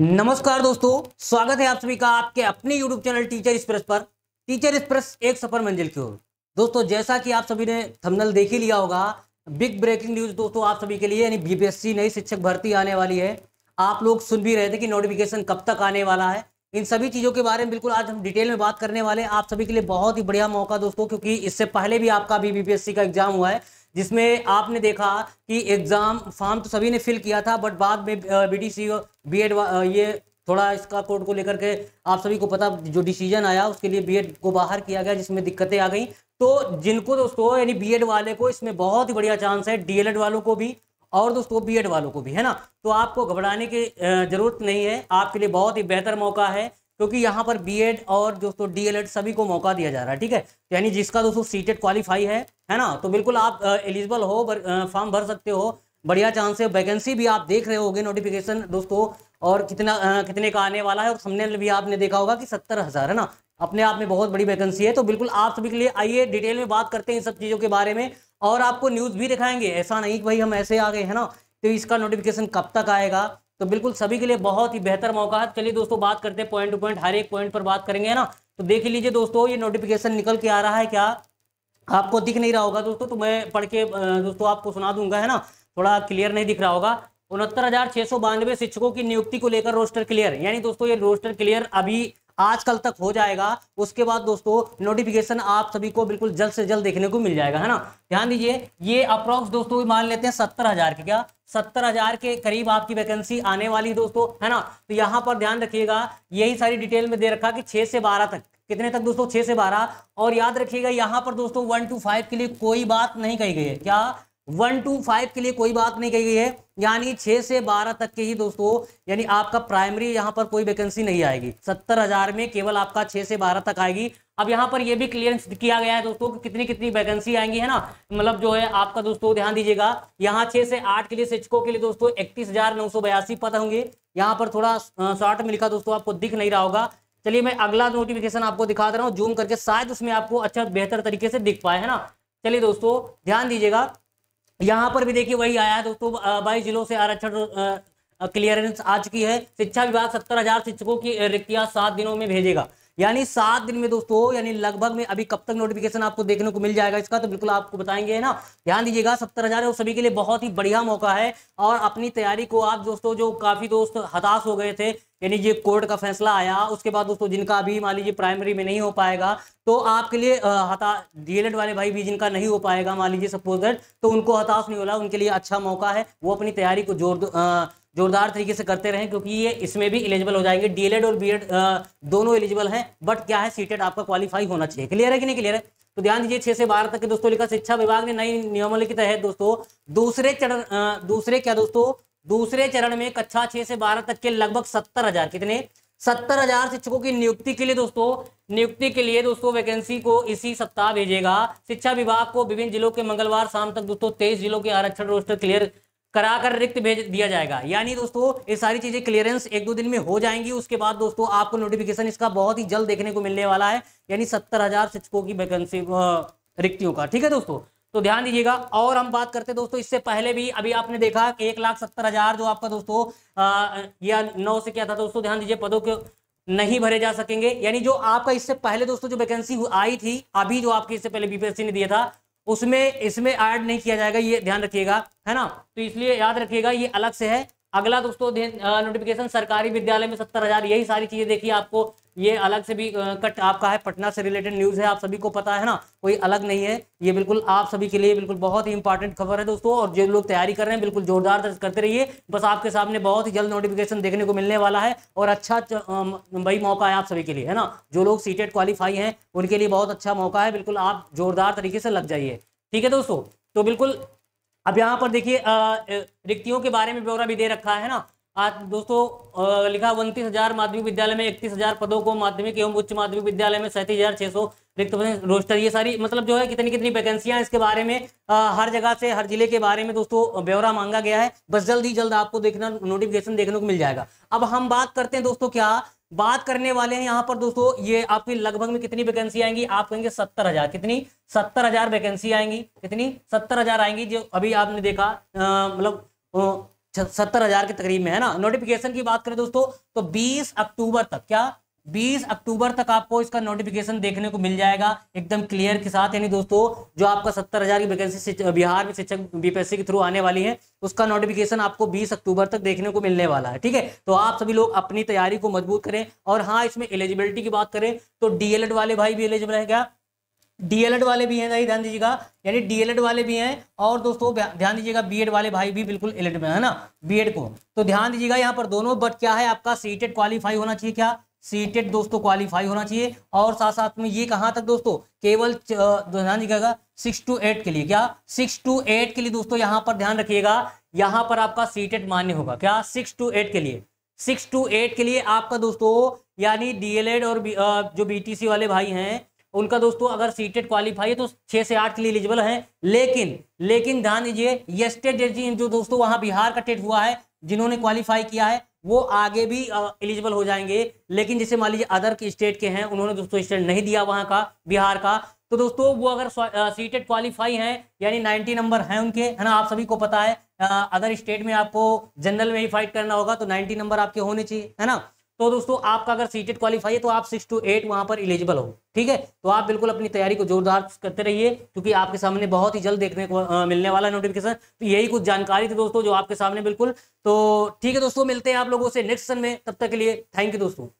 नमस्कार दोस्तों स्वागत है आप सभी का आपके अपने YouTube चैनल टीचर एक्सप्रेस पर टीचर एक्सप्रेस एक सफर मंजिल की ओर दोस्तों जैसा कि आप सभी ने थंबनेल देख ही लिया होगा बिग ब्रेकिंग न्यूज दोस्तों आप सभी के लिए यानी बीपीएससी नई शिक्षक भर्ती आने वाली है आप लोग सुन भी रहे थे कि नोटिफिकेशन कब तक आने वाला है इन सभी चीज़ों के बारे में बिल्कुल आज हम डिटेल में बात करने वाले हैं आप सभी के लिए बहुत ही बढ़िया मौका दोस्तों क्योंकि इससे पहले भी आपका भी बीपीएससी का एग्जाम हुआ है जिसमें आपने देखा कि एग्ज़ाम फॉर्म तो सभी ने फिल किया था बट बाद में B T C B Ed ये थोड़ा इसका कोर्ट को लेकर के आप सभी को पता जो डिसीजन आया उसके लिए बीएड को बाहर किया गया जिसमें दिक्कतें आ गई तो जिनको दोस्तों यानी बीएड वाले को इसमें बहुत ही बढ़िया चांस है डीएलएड वालों को भी और दोस्तों बीएड वालों को भी है ना तो आपको घबराने की जरूरत नहीं है आपके लिए बहुत ही बेहतर मौका है क्योंकि यहाँ पर बी एड और दोस्तों डी एल एड सभी को मौका दिया जा रहा है ठीक है यानी जिसका दोस्तों सीटेड क्वालिफाई है है ना तो बिल्कुल आप एलिजिबल हो फॉर्म भर सकते हो बढ़िया चांस है वैकेंसी भी आप देख रहे होगे नोटिफिकेशन दोस्तों और कितना आ, कितने का आने वाला है और सामने भी आपने देखा होगा कि सत्तर हज़ार है ना अपने आप में बहुत बड़ी वैकेंसी है तो बिल्कुल आप सभी के लिए आइए डिटेल में बात करते हैं इन सब चीज़ों के बारे में और आपको न्यूज़ भी दिखाएंगे ऐसा नहीं कि भाई हम ऐसे आ गए हैं ना तो इसका नोटिफिकेशन कब तक आएगा तो बिल्कुल सभी के लिए बहुत ही बेहतर मौका है चलिए दोस्तों बात करते हैं पॉइंट टू पॉइंट हर एक पॉइंट पर बात करेंगे ना तो देख लीजिए दोस्तों ये नोटिफिकेशन निकल के आ रहा है क्या आपको दिख नहीं रहा होगा दोस्तों तो मैं पढ़ के दोस्तों आपको सुना दूंगा है ना थोड़ा क्लियर नहीं दिख रहा होगा उनहत्तर शिक्षकों की नियुक्ति को लेकर रोस्टर क्लियर यानी दोस्तों ये रोस्टर क्लियर अभी आज कल तक हो जाएगा उसके बाद दोस्तों नोटिफिकेशन आप सभी को बिल्कुल जल्द से जल्द देखने को मिल जाएगा है ना ध्यान दीजिए ये अप्रॉक्स दोस्तों मान लेते हैं सत्तर हजार के क्या सत्तर हजार के करीब आपकी वैकेंसी आने वाली दोस्तों है ना तो यहाँ पर ध्यान रखिएगा यही सारी डिटेल में दे रखा कि छह से बारह तक कितने तक दोस्तों छह से बारह और याद रखिएगा यहाँ पर दोस्तों वन टू फाइव के लिए कोई बात नहीं कही गई है क्या वन टू फाइव के लिए कोई बात नहीं कही गई है यानी छह से बारह तक के ही दोस्तों यानी आपका प्राइमरी यहाँ पर कोई वैकेंसी नहीं आएगी सत्तर हजार में केवल आपका छह से बारह तक आएगी अब यहां पर यह भी क्लियरेंस किया गया है दोस्तों कि कितनी कितनी वैकेंसी आएंगी है ना मतलब जो है आपका दोस्तों ध्यान दीजिएगा यहाँ छह से आठ के लिए शिक्षकों के लिए दोस्तों इकतीस हजार नौ सौ बयासी पद होंगे यहाँ पर थोड़ा शॉर्ट में लिखा दोस्तों आपको दिख नहीं रहा होगा चलिए मैं अगला नोटिफिकेशन आपको दिखा दे रहा हूँ जूम करके शायद उसमें आपको अच्छा बेहतर तरीके से दिख पाए है ना चलिए दोस्तों ध्यान दीजिएगा यहाँ पर भी देखिए वही आया तो बाईस जिलों से आरक्षण क्लियरेंस आ चुकी है शिक्षा विभाग सत्तर हजार शिक्षकों की रिक्तियां सात दिनों में भेजेगा यानी सात दिन में दोस्तों यानी लगभग में अभी कब तक नोटिफिकेशन आपको देखने को मिल जाएगा इसका तो बिल्कुल आपको बताएंगे है ना ध्यान दीजिएगा सत्तर हजार वो सभी के लिए बहुत ही बढ़िया मौका है और अपनी तैयारी को आप दोस्तों जो काफी दोस्त हताश हो गए थे यानी ये कोर्ट का फैसला आया उसके बाद दोस्तों जिनका अभी मान लीजिए प्राइमरी में नहीं हो पाएगा तो आपके लिए हता डीएलएड वाले भाई भी जिनका नहीं हो पाएगा मान लीजिए सपोज दैट तो उनको हताश नहीं हो रहा उनके लिए अच्छा मौका है वो अपनी तैयारी को जोर जोरदार तरीके से करते रहें क्योंकि ये इसमें भी एलिजिबल हो जाएंगे डीएलएड और बीएड दोनों एलिजिबल हैं बट क्या है सीटेड e आपका क्वालिफाई होना चाहिए क्लियर है कि नहीं क्लियर है तो ध्यान दीजिए छह से बारह तक के दोस्तों लिखा शिक्षा विभाग ने नई नियमों के तहत दोस्तों दूसरे चरण दूसरे क्या दोस्तों दूसरे चरण में कक्षा छह से बारह तक के लगभग सत्तर हजार कितने सत्तर हजार शिक्षकों की नियुक्ति के लिए दोस्तों नियुक्ति के लिए दोस्तों वैकेंसी को इसी सप्ताह भेजेगा शिक्षा विभाग को विभिन्न जिलों के मंगलवार शाम तक दोस्तों तेईस जिलों के आरक्षण रोस्टर क्लियर करा कर रिक्त भेज दिया जाएगा यानी दोस्तों ये सारी चीजें क्लियरेंस एक दो दिन में हो जाएंगी उसके बाद दोस्तों आपको नोटिफिकेशन इसका बहुत ही जल्द देखने को मिलने वाला है यानी सत्तर हजार शिक्षकों की वैकेंसी रिक्तियों का ठीक है दोस्तों तो ध्यान दीजिएगा और हम बात करते हैं दोस्तों इससे पहले भी अभी आपने देखा एक लाख सत्तर हजार जो आपका दोस्तों या नौ से क्या था दोस्तों ध्यान दीजिए पदों के नहीं भरे जा सकेंगे यानी जो आपका इससे पहले दोस्तों जो वैकेंसी आई थी अभी जो आपके इससे पहले बीपीएससी ने दिया था उसमें इसमें ऐड नहीं किया जाएगा ये ध्यान रखिएगा है ना तो इसलिए याद रखिएगा ये अलग से है अगला दोस्तों नोटिफिकेशन सरकारी विद्यालय में सत्तर हजार यही सारी चीजें देखिए आपको ये अलग से भी कट आपका है पटना से रिलेटेड न्यूज है आप सभी को पता है ना कोई अलग नहीं है ये बिल्कुल आप सभी के लिए बिल्कुल बहुत ही इंपॉर्टेंट खबर है दोस्तों और जो लोग तैयारी कर रहे हैं बिल्कुल जोरदार करते रहिए बस आपके सामने बहुत ही जल्द नोटिफिकेशन देखने को मिलने वाला है और अच्छा भाई मौका है आप सभी के लिए है ना जो लोग सीटेड क्वालिफाई है उनके लिए बहुत अच्छा मौका है बिल्कुल आप जोरदार तरीके से लग जाइए ठीक है दोस्तों तो बिल्कुल अब यहाँ पर देखिए रिक्तियों के बारे में ब्यौरा भी दे रखा है ना आज दोस्तों लिखा उनतीस हजार माध्यमिक विद्यालय में इकतीस हजार पदों को माध्यमिक एवं उच्च माध्यमिक विद्यालय में सैंतीस हजार छह सौ रिक्त रोस्टर ये सारी मतलब जो है कितनी कितनी वैकेंसियां इसके बारे में आ, हर जगह से हर जिले के बारे में दोस्तों ब्यौरा मांगा गया है बस जल्द ही जल्द आपको देखना नोटिफिकेशन देखने को मिल जाएगा अब हम बात करते हैं दोस्तों क्या बात करने वाले हैं यहाँ पर दोस्तों ये आपकी लगभग में कितनी वैकेंसी आएंगी आप कहेंगे सत्तर हजार कितनी सत्तर हजार वैकेंसी आएंगी कितनी सत्तर हजार आएंगी जो अभी आपने देखा मतलब सत्तर हजार के तकरीब में है ना नोटिफिकेशन की बात करें दोस्तों तो बीस अक्टूबर तक क्या 20 अक्टूबर तक आपको इसका नोटिफिकेशन देखने को मिल जाएगा एकदम क्लियर के साथ यानी दोस्तों जो आपका सत्तर हजार की वैकेंसी बिहार में शिक्षक बीपीएससी के थ्रू आने वाली है उसका नोटिफिकेशन आपको 20 अक्टूबर तक देखने को मिलने वाला है ठीक है तो आप सभी लोग अपनी तैयारी को मजबूत करें और हाँ इसमें एलिजिबिलिटी की बात करें तो डीएलएड वाले भाई भी एलिजिबल है क्या डीएलएड वाले भी हैं ध्यान दीजिएगा यानी डीएलएड वाले भी हैं और दोस्तों ध्यान दीजिएगा बीएड वाले भाई भी बिल्कुल एलिड में है ना बीएड को तो ध्यान दीजिएगा यहाँ पर दोनों बट क्या है आपका सीटेड क्वालिफाई e e होना चाहिए क्या सीटेट दोस्तों क्वालिफाई होना चाहिए और साथ साथ में ये कहाँ तक दोस्तों केवल ध्यान रखिएगा सिक्स टू एट के लिए क्या सिक्स टू एट के लिए दोस्तों यहाँ पर ध्यान रखिएगा यहाँ पर आपका सीटेट मान्य होगा क्या सिक्स टू एट के लिए सिक्स टू एट के लिए आपका दोस्तों यानी डीएलएड और बी, जो बीटीसी वाले भाई हैं उनका दोस्तों अगर सीटेड क्वालिफाई है तो छः से आठ के लिए एलिजिबल है लेकिन लेकिन ध्यान दीजिए यस्टेड जो दोस्तों वहाँ बिहार का टेट हुआ है जिन्होंने क्वालिफाई किया है वो आगे भी एलिजिबल हो जाएंगे लेकिन जैसे मान लीजिए अदर स्टेट के हैं उन्होंने दोस्तों स्टेट नहीं दिया वहाँ का बिहार का तो दोस्तों वो अगर सीटेड क्वालिफाई हैं यानी 90 नंबर हैं उनके है ना आप सभी को पता है अदर स्टेट में आपको जनरल में ही फाइट करना होगा तो 90 नंबर आपके होने चाहिए है ना तो दोस्तों आपका अगर सीटेट क्वालिफाई है तो आप सिक्स टू एट वहां पर इलिजिबल हो ठीक है तो आप बिल्कुल अपनी तैयारी को जोरदार करते रहिए क्योंकि आपके सामने बहुत ही जल्द देखने को आ, मिलने वाला नोटिफिकेशन तो यही कुछ जानकारी थी दोस्तों जो आपके सामने बिल्कुल तो ठीक है दोस्तों मिलते हैं आप लोगों से नेक्स्ट सन में तब तक के लिए थैंक यू दोस्तों